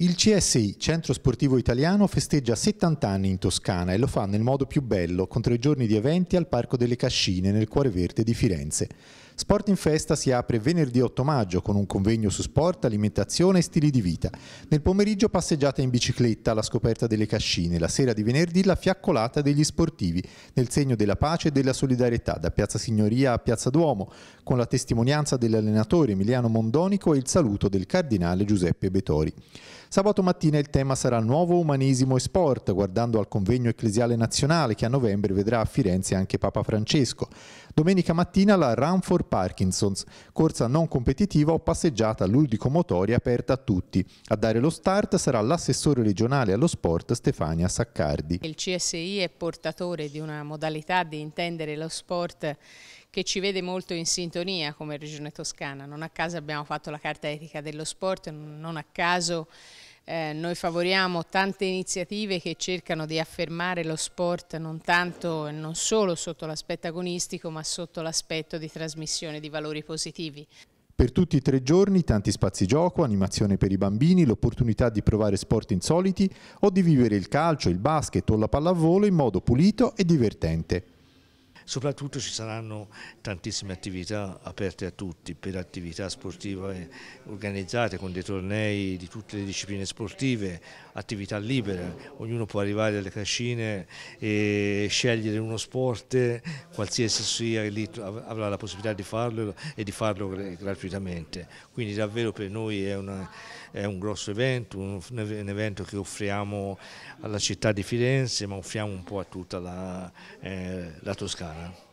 Il CSI, Centro Sportivo Italiano, festeggia 70 anni in Toscana e lo fa nel modo più bello, con tre giorni di eventi al Parco delle Cascine, nel cuore verde di Firenze. Sport in Festa si apre venerdì 8 maggio con un convegno su sport, alimentazione e stili di vita. Nel pomeriggio passeggiata in bicicletta alla scoperta delle cascine, la sera di venerdì la fiaccolata degli sportivi nel segno della pace e della solidarietà da Piazza Signoria a Piazza Duomo con la testimonianza dell'allenatore Emiliano Mondonico e il saluto del cardinale Giuseppe Betori. Sabato mattina il tema sarà nuovo umanesimo e sport guardando al convegno ecclesiale nazionale che a novembre vedrà a Firenze anche Papa Francesco. Domenica mattina la Run for Parkinson's, corsa non competitiva o passeggiata ludico motore aperta a tutti. A dare lo start sarà l'assessore regionale allo sport Stefania Saccardi. Il CSI è portatore di una modalità di intendere lo sport che ci vede molto in sintonia come Regione Toscana. Non a caso abbiamo fatto la carta etica dello sport, non a caso eh, noi favoriamo tante iniziative che cercano di affermare lo sport non tanto e non solo sotto l'aspetto agonistico ma sotto l'aspetto di trasmissione di valori positivi. Per tutti i tre giorni tanti spazi gioco, animazione per i bambini, l'opportunità di provare sport insoliti o di vivere il calcio, il basket o la pallavolo in modo pulito e divertente. Soprattutto ci saranno tantissime attività aperte a tutti, per attività sportive organizzate con dei tornei di tutte le discipline sportive, attività libere, ognuno può arrivare alle cascine e scegliere uno sport, qualsiasi sia, lì avrà la possibilità di farlo e di farlo gratuitamente. Quindi davvero per noi è una è un grosso evento, un, un evento che offriamo alla città di Firenze ma offriamo un po' a tutta la, eh, la Toscana.